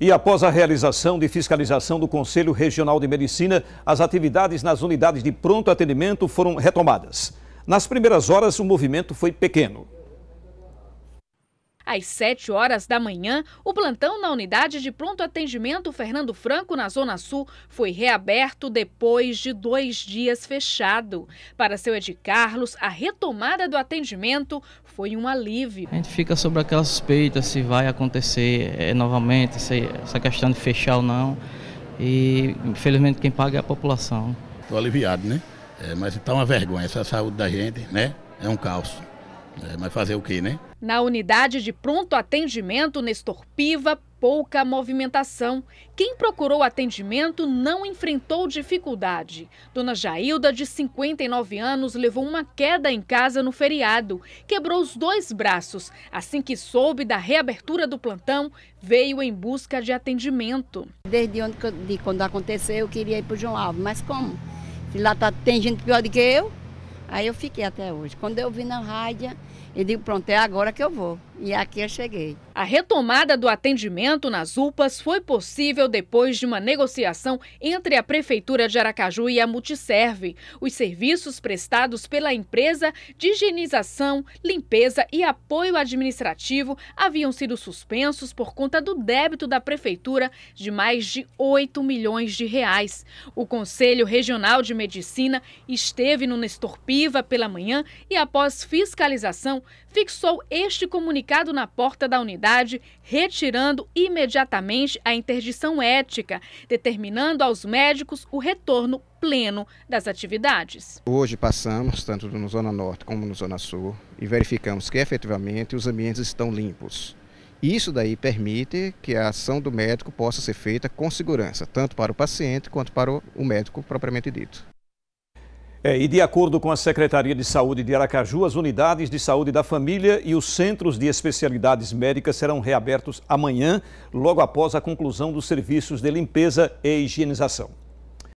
E após a realização de fiscalização do Conselho Regional de Medicina, as atividades nas unidades de pronto atendimento foram retomadas. Nas primeiras horas, o movimento foi pequeno. Às 7 horas da manhã, o plantão na unidade de pronto atendimento Fernando Franco, na Zona Sul, foi reaberto depois de dois dias fechado. Para seu Ed Carlos, a retomada do atendimento foi um alívio. A gente fica sobre aquela suspeita se vai acontecer é, novamente essa questão de fechar ou não. E infelizmente quem paga é a população. Estou aliviado, né? É, mas está então é uma vergonha essa saúde da gente, né? É um caos. É, mas fazer o quê, né? Na unidade de pronto atendimento Nestor Piva, pouca movimentação. Quem procurou atendimento não enfrentou dificuldade. Dona Jailda, de 59 anos, levou uma queda em casa no feriado. Quebrou os dois braços. Assim que soube da reabertura do plantão, veio em busca de atendimento. Desde onde, de quando aconteceu, eu queria ir para o João Alves, mas como? Lá tá, tem gente pior do que eu. Aí eu fiquei até hoje. Quando eu vi na rádio, eu digo, pronto, é agora que eu vou. E aqui eu cheguei. A retomada do atendimento nas UPAs foi possível depois de uma negociação entre a Prefeitura de Aracaju e a Multiserve. Os serviços prestados pela empresa de higienização, limpeza e apoio administrativo haviam sido suspensos por conta do débito da Prefeitura de mais de 8 milhões de reais. O Conselho Regional de Medicina esteve no Nestor pela manhã e, após fiscalização, fixou este comunicado na porta da unidade, retirando imediatamente a interdição ética, determinando aos médicos o retorno pleno das atividades. Hoje passamos, tanto na Zona Norte como na Zona Sul, e verificamos que efetivamente os ambientes estão limpos. Isso daí permite que a ação do médico possa ser feita com segurança, tanto para o paciente quanto para o médico propriamente dito. É, e de acordo com a Secretaria de Saúde de Aracaju, as unidades de saúde da família e os centros de especialidades médicas serão reabertos amanhã, logo após a conclusão dos serviços de limpeza e higienização.